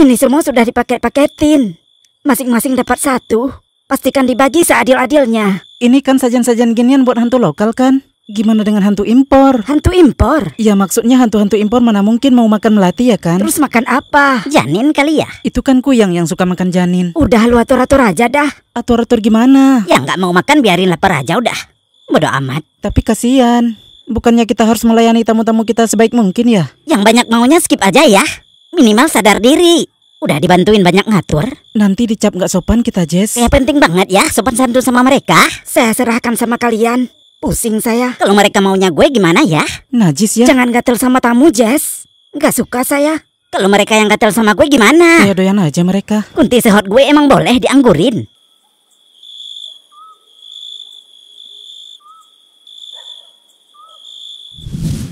Ini semua sudah dipaket-paketin. Masing-masing dapat satu. Pastikan dibagi seadil-adilnya. Ini kan sajian-sajian ginian buat hantu lokal kan? Gimana dengan hantu impor? Hantu impor? Ya maksudnya hantu-hantu impor mana mungkin mau makan melati ya kan? Terus makan apa? Janin kali ya? Itu kan kuyang yang suka makan janin. Udah lu atur-atur aja dah. Atur-atur gimana? Ya nggak mau makan biarin lapar aja udah. Bodoh amat. Tapi kasihan. Bukannya kita harus melayani tamu-tamu kita sebaik mungkin ya? Yang banyak maunya skip aja ya minimal sadar diri. Udah dibantuin banyak ngatur. Nanti dicap nggak sopan kita, Jess. Ya penting banget ya sopan santun sama mereka. Saya serahkan sama kalian. Pusing saya. Kalau mereka maunya gue gimana ya? Najis ya. Jangan gatel sama tamu, Jess. Nggak suka saya. Kalau mereka yang gatel sama gue gimana? Ya doyan aja mereka. Kunti sehot gue emang boleh dianggurin.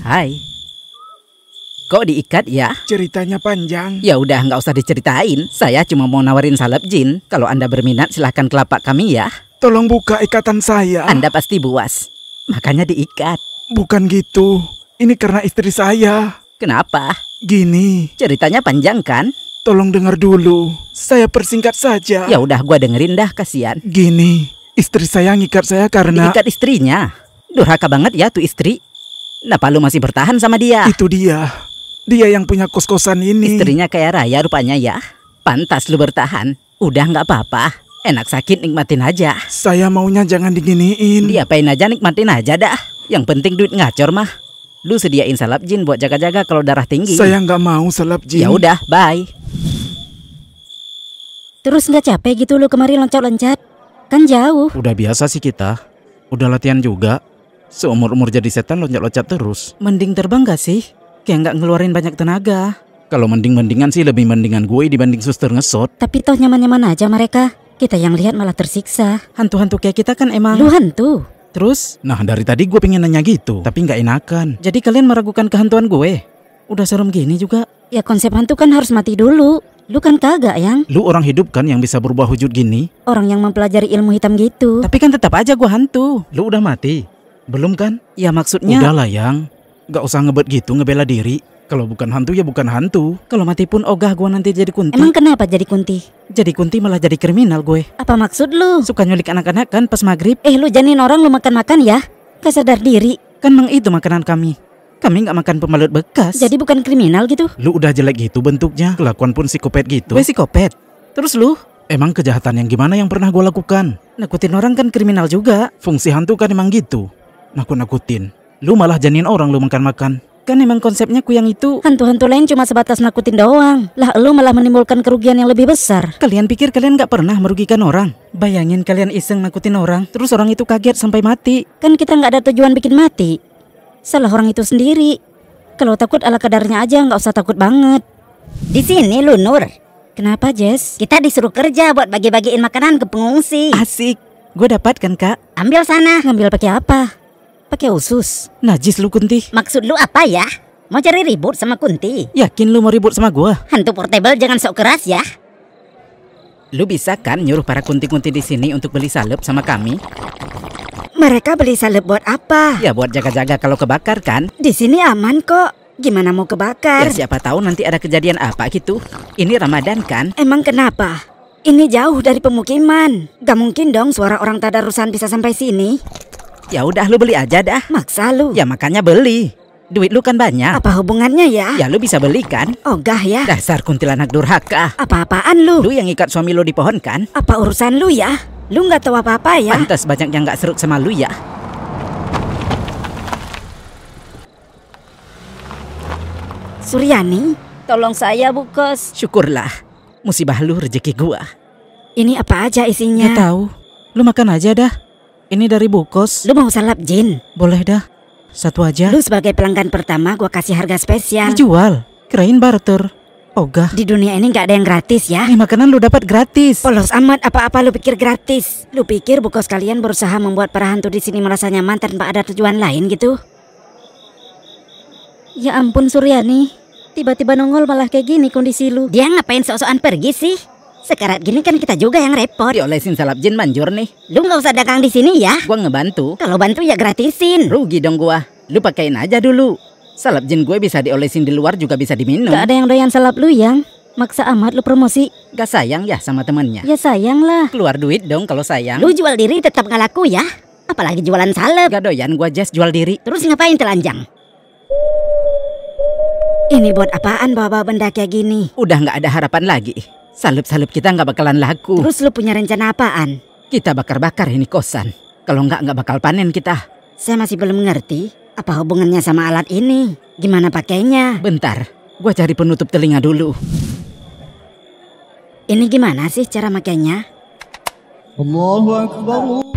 Hai, kok diikat ya? Ceritanya panjang. Ya udah nggak usah diceritain. Saya cuma mau nawarin salep jin. Kalau Anda berminat silahkan ke lapak kami ya. Tolong buka ikatan saya. Anda pasti buas. Makanya diikat. Bukan gitu. Ini karena istri saya. Kenapa? Gini. Ceritanya panjang kan? Tolong dengar dulu. Saya persingkat saja. Ya udah gua dengerin dah, kasihan. Gini, istri saya ngikat saya karena Diikat istrinya. Durhaka banget ya tuh istri. Kenapa lu masih bertahan sama dia? Itu dia. Dia yang punya kos-kosan ini. Istrinya kayak raya rupanya ya. Pantas lu bertahan. Udah nggak apa-apa. Enak sakit nikmatin aja. Saya maunya jangan diginiin. Dia Diapain aja nikmatin aja dah. Yang penting duit ngacor mah. Lu sediain salap jin buat jaga-jaga kalau darah tinggi. Saya nggak mau salap jin. Ya udah, bye. Terus nggak capek gitu lu kemarin loncat-loncat? Kan jauh. Udah biasa sih kita. Udah latihan juga. Seumur-umur jadi setan loncat-loncat terus. Mending terbang gak sih? ya nggak ngeluarin banyak tenaga. Kalau mending-mendingan sih lebih mendingan gue dibanding suster ngesot. Tapi toh nyaman-nyaman aja mereka. Kita yang lihat malah tersiksa. Hantu-hantu kayak kita kan emang... Lu hantu? Terus? Nah dari tadi gue pengen nanya gitu, tapi nggak enakan. Jadi kalian meragukan kehantuan gue? Udah serem gini juga. Ya konsep hantu kan harus mati dulu. Lu kan kagak yang Lu orang hidup kan yang bisa berubah wujud gini Orang yang mempelajari ilmu hitam gitu Tapi kan tetap aja gue hantu Lu udah mati Belum kan? Ya maksudnya Udah lah yang Gak usah ngebet gitu ngebela diri. Kalau bukan hantu ya bukan hantu. Kalau mati pun ogah gue nanti jadi kunti. Emang kenapa jadi kunti? Jadi kunti malah jadi kriminal gue. Apa maksud lu? Suka nyulik anak-anak kan pas maghrib. Eh lu janin orang lu makan-makan ya. Gak sadar diri. Kan mang itu makanan kami. Kami nggak makan pembalut bekas. Jadi bukan kriminal gitu? Lu udah jelek gitu bentuknya. Kelakuan pun psikopat gitu. Gue psikopat. Terus lu? Emang kejahatan yang gimana yang pernah gue lakukan? Nakutin orang kan kriminal juga. Fungsi hantu kan emang gitu. Nakut-nakutin. Lu malah janin orang lu makan-makan. Kan emang konsepnya kuyang itu Hantu-hantu lain cuma sebatas nakutin doang Lah lu malah menimbulkan kerugian yang lebih besar Kalian pikir kalian gak pernah merugikan orang? Bayangin kalian iseng nakutin orang Terus orang itu kaget sampai mati Kan kita gak ada tujuan bikin mati Salah orang itu sendiri Kalau takut ala kadarnya aja gak usah takut banget Di sini lu Nur Kenapa Jess? Kita disuruh kerja buat bagi-bagiin makanan ke pengungsi Asik Gue dapatkan kak Ambil sana Ambil pakai apa? pakai usus. Najis lu Kunti. Maksud lu apa ya? Mau cari ribut sama Kunti? Yakin lu mau ribut sama gua? Hantu portable jangan sok keras ya. Lu bisa kan nyuruh para kunti-kunti di sini untuk beli salep sama kami? Mereka beli salep buat apa? Ya buat jaga-jaga kalau kebakar kan? Di sini aman kok. Gimana mau kebakar? Ya siapa tahu nanti ada kejadian apa gitu. Ini Ramadan kan? Emang kenapa? Ini jauh dari pemukiman. Gak mungkin dong suara orang tadarusan bisa sampai sini. Ya udah lu beli aja dah. Maksa lu. Ya makanya beli. Duit lu kan banyak. Apa hubungannya ya? Ya lu bisa beli kan? Ogah ya. Dasar kuntilanak durhaka. Apa-apaan lu? Lu yang ikat suami lu di pohon kan? Apa urusan lu ya? Lu nggak tahu apa-apa ya? Pantas banyak yang nggak serut sama lu ya. Suryani, tolong saya Bu Syukurlah, musibah lu rezeki gua. Ini apa aja isinya? Gak tahu. Lu makan aja dah. Ini dari Bukos. Lu mau salap jin? Boleh dah. Satu aja. Lu sebagai pelanggan pertama gua kasih harga spesial. Dijual. Kirain barter. Ogah. Di dunia ini nggak ada yang gratis ya. Ini makanan lu dapat gratis. Polos amat apa-apa lu pikir gratis. Lu pikir Bukos kalian berusaha membuat para hantu di sini merasa nyaman tanpa ada tujuan lain gitu? Ya ampun Suryani. Tiba-tiba nongol malah kayak gini kondisi lu. Dia ngapain sok-sokan pergi sih? Sekarang gini kan kita juga yang repot. Diolesin salap jin manjur nih. Lu nggak usah dagang di sini ya. Gua ngebantu. Kalau bantu ya gratisin. Rugi dong gua. Lu pakein aja dulu. Salap jin gue bisa diolesin di luar juga bisa diminum. Gak ada yang doyan salap lu yang. Maksa amat lu promosi. Gak sayang ya sama temennya. Ya sayang lah. Keluar duit dong kalau sayang. Lu jual diri tetap gak laku ya. Apalagi jualan salep. Gak doyan gua jas jual diri. Terus ngapain telanjang? Ini buat apaan bawa-bawa benda kayak gini? Udah gak ada harapan lagi. Salep-salep kita nggak bakalan laku. Terus lu punya rencana apaan? Kita bakar-bakar ini kosan. Kalau nggak nggak bakal panen kita. Saya masih belum mengerti apa hubungannya sama alat ini. Gimana pakainya? Bentar, gua cari penutup telinga dulu. Ini gimana sih cara makainya? Allahu Akbar.